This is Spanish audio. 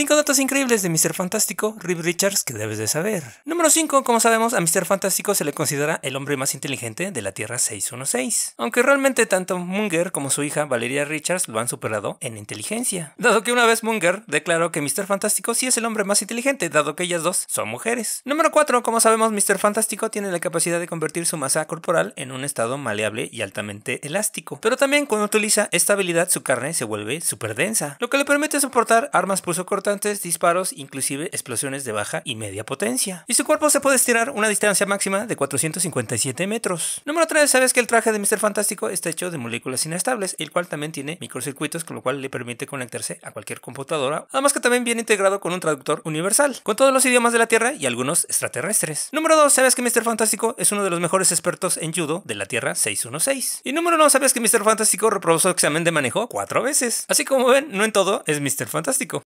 5 datos increíbles de Mr. Fantástico, Rip Richards, que debes de saber. Número 5. Como sabemos, a Mr. Fantástico se le considera el hombre más inteligente de la Tierra 616. Aunque realmente tanto Munger como su hija Valeria Richards lo han superado en inteligencia. Dado que una vez Munger declaró que Mr. Fantástico sí es el hombre más inteligente, dado que ellas dos son mujeres. Número 4. Como sabemos, Mr. Fantástico tiene la capacidad de convertir su masa corporal en un estado maleable y altamente elástico. Pero también cuando utiliza esta habilidad su carne se vuelve súper densa, lo que le permite soportar armas pulso corta disparos, inclusive explosiones de baja y media potencia. Y su cuerpo se puede estirar una distancia máxima de 457 metros. Número 3, sabes que el traje de Mr. Fantástico está hecho de moléculas inestables, el cual también tiene microcircuitos, con lo cual le permite conectarse a cualquier computadora, además que también viene integrado con un traductor universal, con todos los idiomas de la Tierra y algunos extraterrestres. Número 2, sabes que Mr. Fantástico es uno de los mejores expertos en judo de la Tierra 616. Y número 1, sabes que Mr. Fantástico reprobó su examen de manejo cuatro veces. Así como ven, no en todo es Mr. Fantástico.